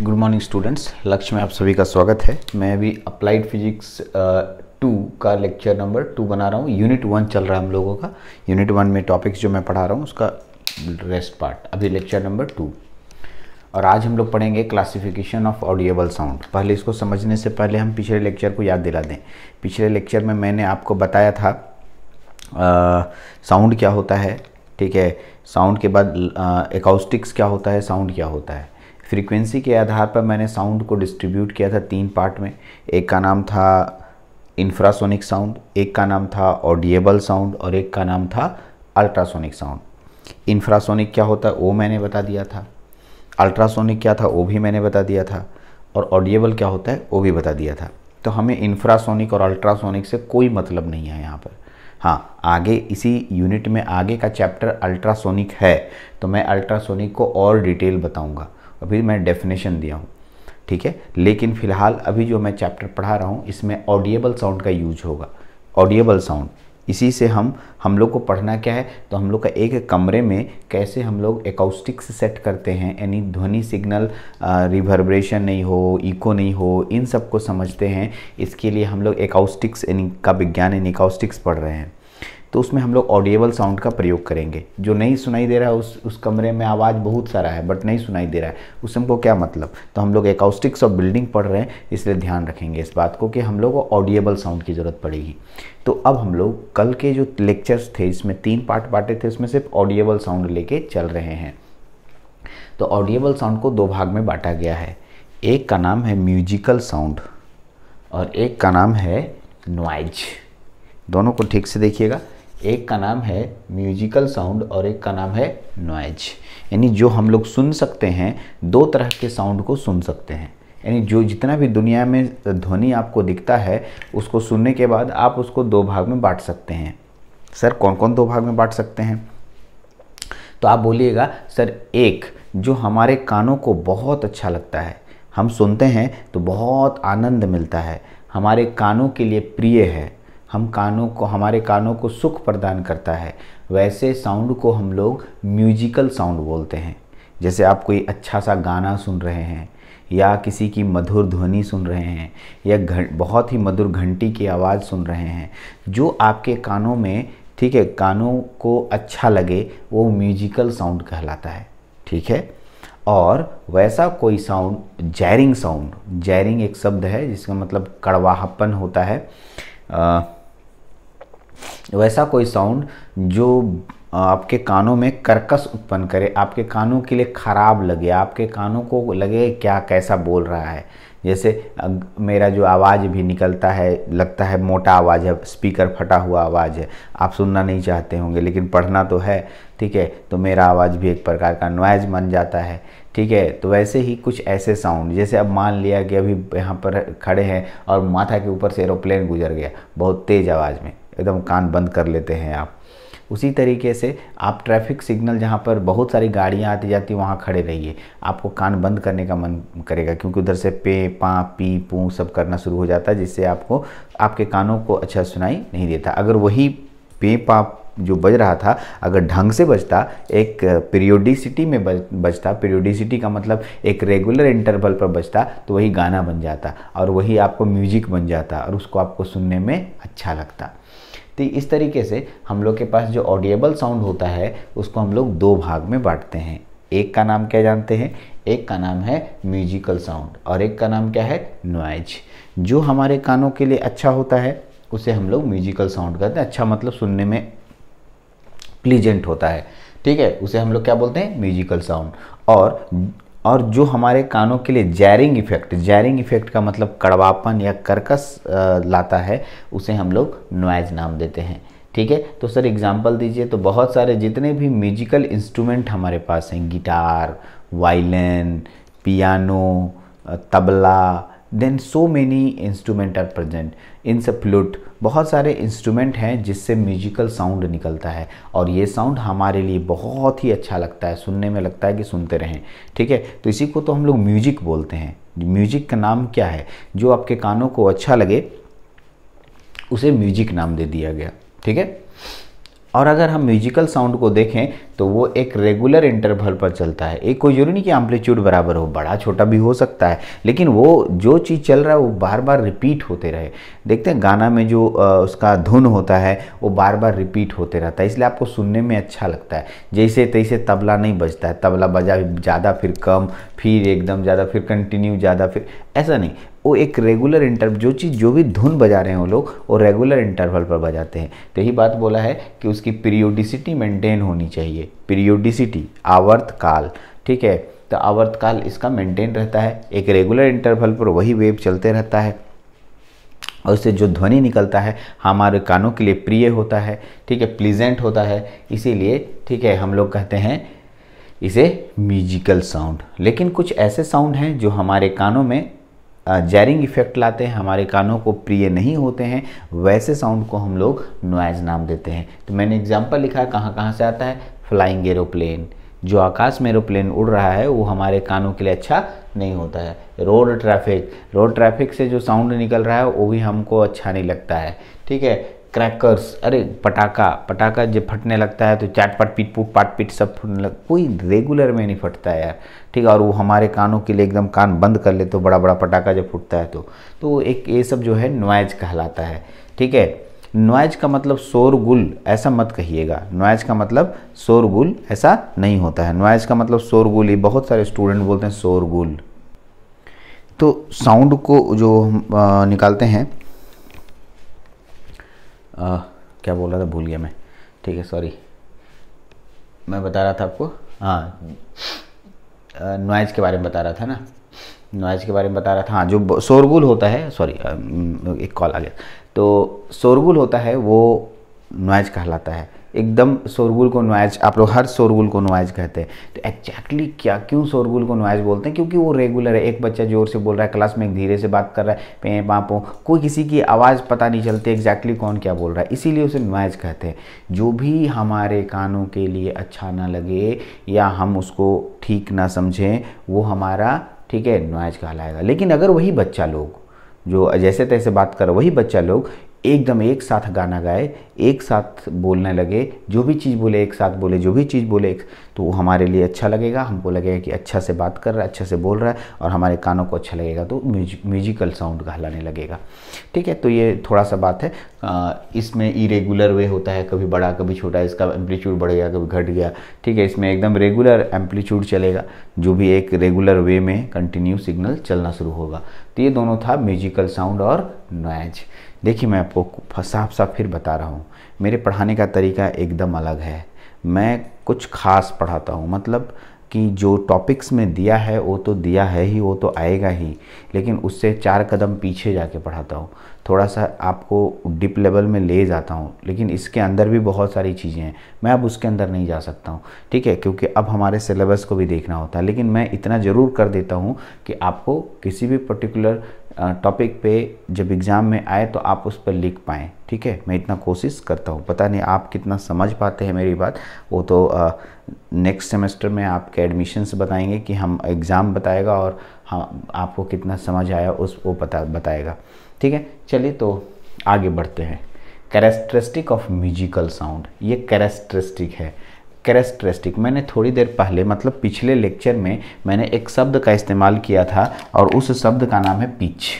good morning students लक्ष्य में आप सभी का स्वागत है मैं अभी अप्लाइड फिजिक्स टू का लेक्चर नंबर टू बना रहा हूँ यूनिट वन चल रहा है हम लोगों का यूनिट वन में टॉपिक्स जो मैं पढ़ा रहा हूँ उसका रेस्ट पार्ट अभी लेक्चर नंबर टू और आज हम लोग पढ़ेंगे क्लासिफिकेशन ऑफ ऑडिएबल साउंड पहले इसको समझने से पहले हम पिछले लेक्चर को याद दिला दें पिछले लेक्चर में मैंने आपको बताया था साउंड क्या होता है ठीक है साउंड के बाद एकाउस्टिक्स क्या होता है साउंड क्या होता है फ्रीक्वेंसी के आधार पर मैंने साउंड को डिस्ट्रीब्यूट किया था तीन पार्ट में एक का नाम था इंफ्रासोनिक साउंड एक का नाम था ऑडिएबल साउंड और एक का नाम था अल्ट्रासोनिक साउंड इंफ्रासोनिक क्या होता है वो मैंने बता दिया था अल्ट्रासोनिक क्या था वो भी मैंने बता दिया था और ऑडिएबल क्या होता है वो भी बता दिया था तो हमें इंफ्रासोनिक और अल्ट्रासोनिक से कोई मतलब नहीं है यहाँ पर हाँ आगे इसी यूनिट में आगे का चैप्टर अल्ट्रासोनिक है तो मैं अल्ट्रासोनिक को और डिटेल बताऊँगा अभी मैं डेफिनेशन दिया हूँ ठीक है लेकिन फिलहाल अभी जो मैं चैप्टर पढ़ा रहा हूँ इसमें ऑडिएबल साउंड का यूज होगा ऑडिएबल साउंड इसी से हम हम लोग को पढ़ना क्या है तो हम लोग का एक कमरे में कैसे हम लोग एकाउस्टिक्स सेट करते हैं यानी ध्वनि सिग्नल रिवर्ब्रेशन नहीं हो इको नहीं हो इन सब को समझते हैं इसके लिए हम लोग एकाउस्टिक्स यानी का विज्ञान यानी एकाउस्टिक्स पढ़ रहे हैं तो उसमें हम लोग ऑडिएबल साउंड का प्रयोग करेंगे जो नहीं सुनाई दे रहा है उस उस कमरे में आवाज़ बहुत सारा है बट नहीं सुनाई दे रहा है उससे हमको क्या मतलब तो हम लोग एकाउस्टिक्स ऑफ बिल्डिंग पढ़ रहे हैं इसलिए ध्यान रखेंगे इस बात को कि हम लोग को ऑडिएबल साउंड की ज़रूरत पड़ेगी तो अब हम लोग कल के जो लेक्चर्स थे इसमें तीन पार्ट बांटे थे उसमें सिर्फ ऑडिएबल साउंड लेके चल रहे हैं तो ऑडिएबल साउंड को दो भाग में बांटा गया है एक का नाम है म्यूजिकल साउंड और एक का नाम है नॉइज दोनों को ठीक से देखिएगा एक का नाम है म्यूजिकल साउंड और एक का नाम है नॉइज यानी जो हम लोग सुन सकते हैं दो तरह के साउंड को सुन सकते हैं यानी जो जितना भी दुनिया में ध्वनि आपको दिखता है उसको सुनने के बाद आप उसको दो भाग में बांट सकते हैं सर कौन कौन दो भाग में बांट सकते हैं तो आप बोलिएगा सर एक जो हमारे कानों को बहुत अच्छा लगता है हम सुनते हैं तो बहुत आनंद मिलता है हमारे कानों के लिए प्रिय है हम कानों को हमारे कानों को सुख प्रदान करता है वैसे साउंड को हम लोग म्यूजिकल साउंड बोलते हैं जैसे आप कोई अच्छा सा गाना सुन रहे हैं या किसी की मधुर ध्वनि सुन रहे हैं या घ बहुत ही मधुर घंटी की आवाज़ सुन रहे हैं जो आपके कानों में ठीक है कानों को अच्छा लगे वो म्यूजिकल साउंड कहलाता है ठीक है और वैसा कोई साउंड जैरिंग साउंड जैरिंग एक शब्द है जिसका मतलब कड़वाहपन होता है आ, वैसा कोई साउंड जो आपके कानों में कर्कश उत्पन्न करे आपके कानों के लिए ख़राब लगे आपके कानों को लगे क्या कैसा बोल रहा है जैसे मेरा जो आवाज़ भी निकलता है लगता है मोटा आवाज़ है स्पीकर फटा हुआ आवाज़ है आप सुनना नहीं चाहते होंगे लेकिन पढ़ना तो है ठीक है तो मेरा आवाज़ भी एक प्रकार का नॉइज़ बन जाता है ठीक है तो वैसे ही कुछ ऐसे साउंड जैसे अब मान लिया कि अभी यहाँ पर खड़े हैं और माथा के ऊपर से एरोप्लेन गुजर गया बहुत तेज़ आवाज़ में एकदम कान बंद कर लेते हैं आप उसी तरीके से आप ट्रैफिक सिग्नल जहाँ पर बहुत सारी गाड़ियाँ आती जाती वहाँ खड़े रहिए आपको कान बंद करने का मन करेगा क्योंकि उधर से पे पा पी पू सब करना शुरू हो जाता है जिससे आपको आपके कानों को अच्छा सुनाई नहीं देता अगर वही पे पा जो बज रहा था अगर ढंग से बजता एक पीरियोडिसिटी में बज बजता पीरियोडिसिटी का मतलब एक रेगुलर इंटरवल पर बजता तो वही गाना बन जाता और वही आपको म्यूजिक बन जाता और उसको आपको सुनने में अच्छा लगता तो इस तरीके से हम लोग के पास जो ऑडिएबल साउंड होता है उसको हम लोग दो भाग में बांटते हैं एक का नाम क्या जानते हैं एक का नाम है म्यूजिकल साउंड और एक का नाम क्या है नॉइज जो हमारे कानों के लिए अच्छा होता है उसे हम लोग म्यूजिकल साउंड कहते हैं अच्छा मतलब सुनने में प्लीजेंट होता है ठीक है उसे हम लोग क्या बोलते हैं म्यूजिकल साउंड और और जो हमारे कानों के लिए जैरिंग इफेक्ट जैरिंग इफेक्ट का मतलब कड़वापन या करकस लाता है उसे हम लोग नॉइज नाम देते हैं ठीक है तो सर एग्जांपल दीजिए तो बहुत सारे जितने भी म्यूजिकल इंस्ट्रूमेंट हमारे पास हैं guitar violin piano tabla then so many instrument are present flute बहुत सारे इंस्ट्रूमेंट हैं जिससे म्यूजिकल साउंड निकलता है और ये साउंड हमारे लिए बहुत ही अच्छा लगता है सुनने में लगता है कि सुनते रहें ठीक है तो इसी को तो हम लोग म्यूजिक बोलते हैं म्यूजिक का नाम क्या है जो आपके कानों को अच्छा लगे उसे म्यूजिक नाम दे दिया गया ठीक है और अगर हम म्यूजिकल साउंड को देखें तो वो एक रेगुलर इंटरवल पर चलता है एक कोई जरूरी नहीं कि एम्पलीट्यूड बराबर हो बड़ा छोटा भी हो सकता है लेकिन वो जो चीज़ चल रहा है वो बार बार रिपीट होते रहे देखते हैं गाना में जो उसका धुन होता है वो बार बार रिपीट होते रहता है इसलिए आपको सुनने में अच्छा लगता है जैसे तैसे तबला नहीं बजता है तबला बजा ज़्यादा फिर कम फिर एकदम ज़्यादा फिर कंटिन्यू ज़्यादा फिर ऐसा नहीं वो एक रेगुलर इंटरवल जो चीज़ जो भी धुन बजा रहे हैं वो लोग वो रेगुलर इंटरवल पर बजाते हैं तो यही बात बोला है कि उसकी पीरियोडिसिटी मेंटेन होनी चाहिए पीरियोडिसिटी आवर्त काल ठीक है तो आवर्त काल इसका मेंटेन रहता है एक रेगुलर इंटरवल पर वही वेव चलते रहता है और उससे जो ध्वनि निकलता है हमारे कानों के लिए प्रिय होता है ठीक है प्लीजेंट होता है इसीलिए ठीक है हम लोग कहते हैं इसे म्यूजिकल साउंड लेकिन कुछ ऐसे साउंड हैं जो हमारे कानों में जैरिंग इफ़ेक्ट लाते हैं हमारे कानों को प्रिय नहीं होते हैं वैसे साउंड को हम लोग नॉइज़ नाम देते हैं तो मैंने एग्जाम्पल लिखा है कहाँ कहाँ से आता है फ्लाइंग एरोप्लेन जो आकाश में एरोप्लेन उड़ रहा है वो हमारे कानों के लिए अच्छा नहीं होता है रोड ट्रैफिक रोड ट्रैफिक से जो साउंड निकल रहा है वो भी हमको अच्छा नहीं लगता है ठीक है क्रैकर्स अरे पटाखा पटाखा जब फटने लगता है तो चाट पाट पीट पुट पाट पीट सब फटने लग कोई रेगुलर में नहीं फटता है यार ठीक है और वो हमारे कानों के लिए एकदम कान बंद कर लेते तो बड़ा बड़ा पटाखा जब फूटता है तो तो एक ये सब जो है नॉइज कहलाता है ठीक है नॉइज का मतलब शोरगुल ऐसा मत कहिएगा नॉइज का मतलब शोरगुल ऐसा नहीं होता है नॉइज का मतलब शोरगुल ये बहुत सारे स्टूडेंट बोलते हैं शोरगुल तो साउंड को जो हम निकालते हैं आ, क्या बोल रहा था भूल गया मैं ठीक है सॉरी मैं बता रहा था आपको हाँ नॉइज़ के बारे में बता रहा था ना नॉइज़ के बारे में बता रहा था हाँ जो शोरगुल होता है सॉरी एक कॉल आ गया तो शोरगुल होता है वो नॉइज़ कहलाता है एकदम शोरगुल को नॉइज आप लोग हर शोरगुल को नॉइज कहते हैं तो एक्जैक्टली क्या क्यों शोरगुल को नॉइज बोलते हैं क्योंकि वो रेगुलर है एक बच्चा जोर से बोल रहा है क्लास में धीरे से बात कर रहा है पे पापों कोई किसी की आवाज़ पता नहीं चलती एक्जैक्टली कौन क्या बोल रहा है इसीलिए उसे नॉइज कहते हैं जो भी हमारे कानों के लिए अच्छा ना लगे या हम उसको ठीक ना समझें वो हमारा ठीक है नॉइज कहलाएगा लेकिन अगर वही बच्चा लोग जो जैसे तैसे बात करो वही बच्चा लोग एकदम एक साथ गाना गाए एक साथ बोलने लगे जो भी चीज़ बोले एक साथ बोले जो भी चीज़ बोले तो वो हमारे लिए अच्छा लगेगा हमको लगेगा कि अच्छा से बात कर रहा है अच्छा से बोल रहा है और हमारे कानों को अच्छा लगेगा तो म्यूजिकल साउंड कहलाने लगेगा ठीक है तो ये थोड़ा सा बात है इसमें इरेगुलर वे होता है कभी बड़ा कभी छोटा इसका एम्पलीट्यूड बढ़ गया कभी घट गया ठीक है इसमें एकदम रेगुलर एम्पलीट्यूड चलेगा जो भी एक रेगुलर वे में कंटिन्यू सिग्नल चलना शुरू होगा तो ये दोनों था म्यूजिकल साउंड और नॉइज देखिए मैं आपको साफ साफ फिर बता रहा हूँ मेरे पढ़ाने का तरीका एकदम अलग है मैं कुछ खास पढ़ाता हूँ मतलब कि जो टॉपिक्स में दिया है वो तो दिया है ही वो तो आएगा ही लेकिन उससे चार कदम पीछे जाके पढ़ाता हूँ थोड़ा सा आपको डिप लेवल में ले जाता हूँ लेकिन इसके अंदर भी बहुत सारी चीज़ें हैं मैं अब उसके अंदर नहीं जा सकता हूँ ठीक है क्योंकि अब हमारे सिलेबस को भी देखना होता है लेकिन मैं इतना ज़रूर कर देता हूँ कि आपको किसी भी पर्टिकुलर टॉपिक पे जब एग्ज़ाम में आए तो आप उस पर लिख पाएँ ठीक है मैं इतना कोशिश करता हूँ पता नहीं आप कितना समझ पाते हैं मेरी बात वो तो नेक्स्ट सेमेस्टर में आपके एडमिशन्स बताएंगे कि हम एग्ज़ाम बताएगा और हम हाँ, आपको कितना समझ आया उस वो पता बताएगा ठीक है चलिए तो आगे बढ़ते हैं कैरेस्ट्रिस्टिक ऑफ म्यूजिकल साउंड ये कैरेस्ट्रिस्टिक है कैरेस्ट्रिस्टिक मैंने थोड़ी देर पहले मतलब पिछले लेक्चर में मैंने एक शब्द का इस्तेमाल किया था और उस शब्द का नाम है पिच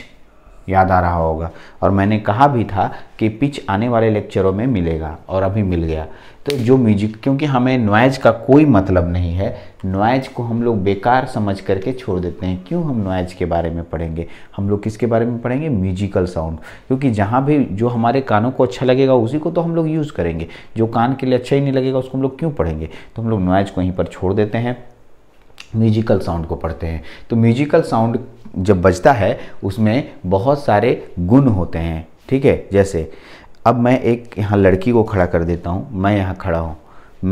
याद आ रहा होगा और मैंने कहा भी था कि पिच आने वाले लेक्चरों में मिलेगा और अभी मिल गया तो जो म्यूजिक क्योंकि हमें नॉइज का कोई मतलब नहीं है नॉइज को हम लोग बेकार समझ करके छोड़ देते हैं क्यों हम नॉइज के बारे में पढ़ेंगे हम लोग किसके बारे में पढ़ेंगे म्यूजिकल साउंड क्योंकि जहाँ भी जो हमारे कानों को अच्छा लगेगा उसी को तो हम लोग यूज़ करेंगे जो कान के लिए अच्छा ही नहीं लगेगा उसको हम लोग क्यों पढ़ेंगे तो हम लोग नॉइज को यहीं पर छोड़ देते हैं म्यूजिकल साउंड को पढ़ते हैं तो म्यूजिकल साउंड जब बजता है उसमें बहुत सारे गुण होते हैं ठीक है जैसे अब मैं एक यहाँ लड़की को खड़ा कर देता हूँ मैं यहाँ खड़ा हूँ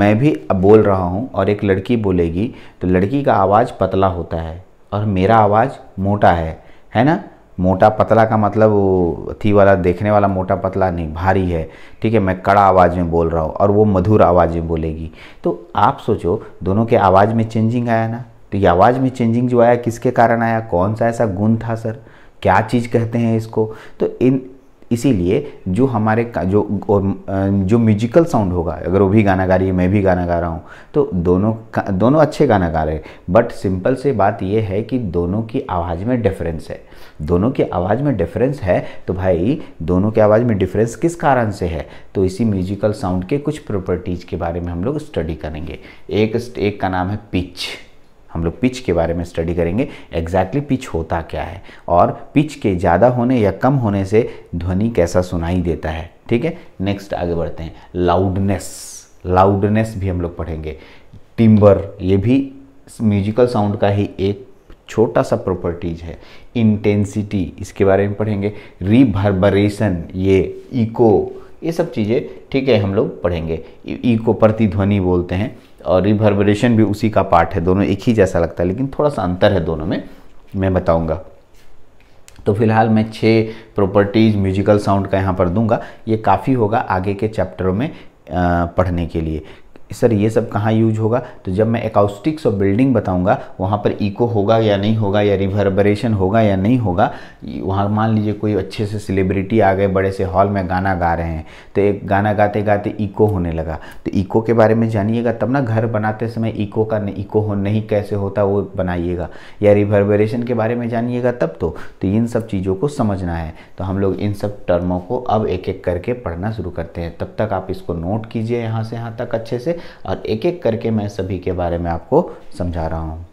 मैं भी अब बोल रहा हूँ और एक लड़की बोलेगी तो लड़की का आवाज़ पतला होता है और मेरा आवाज़ मोटा है है ना मोटा पतला का मतलब वो थी वाला देखने वाला मोटा पतला नहीं भारी है ठीक है मैं कड़ा आवाज़ में बोल रहा हूँ और वो मधुर आवाज़ में बोलेगी तो आप सोचो दोनों के आवाज़ में चेंजिंग आया ना तो ये आवाज़ में चेंजिंग जो आया किसके कारण आया कौन सा ऐसा गुण था सर क्या चीज़ कहते हैं इसको तो इन इसीलिए जो हमारे जो जो म्यूजिकल साउंड होगा अगर वो भी गाना गा रही है मैं भी गाना गा रहा हूँ तो दोनों दोनों अच्छे गाना गा रहे हैं बट सिंपल से बात ये है कि दोनों की आवाज़ में डिफरेंस है दोनों की आवाज़ में डिफरेंस है तो भाई दोनों की आवाज़ में डिफरेंस किस कारण से है तो इसी म्यूजिकल साउंड के कुछ प्रॉपर्टीज़ के बारे में हम लोग स्टडी करेंगे एक एक का नाम है पिच हम लोग पिच के बारे में स्टडी करेंगे एग्जैक्टली exactly पिच होता क्या है और पिच के ज़्यादा होने या कम होने से ध्वनि कैसा सुनाई देता है ठीक है नेक्स्ट आगे बढ़ते हैं लाउडनेस लाउडनेस भी हम लोग पढ़ेंगे टिम्बर ये भी म्यूजिकल साउंड का ही एक छोटा सा प्रॉपर्टीज है इंटेंसिटी इसके बारे में पढ़ेंगे रिभरबरेशन ये इको ये सब चीज़ें ठीक है हम लोग पढ़ेंगे इको e-, प्रतिध्वनि बोलते हैं और रिभर्बरेशन भी उसी का पार्ट है दोनों एक ही जैसा लगता है लेकिन थोड़ा सा अंतर है दोनों में मैं बताऊंगा तो फिलहाल मैं छः प्रॉपर्टीज़ म्यूजिकल साउंड का यहाँ पर दूंगा ये काफ़ी होगा आगे के चैप्टरों में पढ़ने के लिए कि सर ये सब कहाँ यूज होगा तो जब मैं एकाउस्टिक्स और बिल्डिंग बताऊँगा वहाँ पर इको होगा या नहीं होगा या रिवर्बरेशन होगा या नहीं होगा वहाँ मान लीजिए कोई अच्छे से सेलिब्रिटी आ गए बड़े से हॉल में गाना गा रहे हैं तो एक गाना गाते गाते इको होने लगा तो इको के बारे में जानिएगा तब ना घर बनाते समय इको का इको हो नहीं कैसे होता वो बनाइएगा या रिवर्बरेशन के बारे में जानिएगा तब तो, तो इन सब चीज़ों को समझना है तो हम लोग इन सब टर्मों को अब एक एक करके पढ़ना शुरू करते हैं तब तक आप इसको नोट कीजिए यहाँ से यहाँ तक अच्छे से और एक एक करके मैं सभी के बारे में आपको समझा रहा हूँ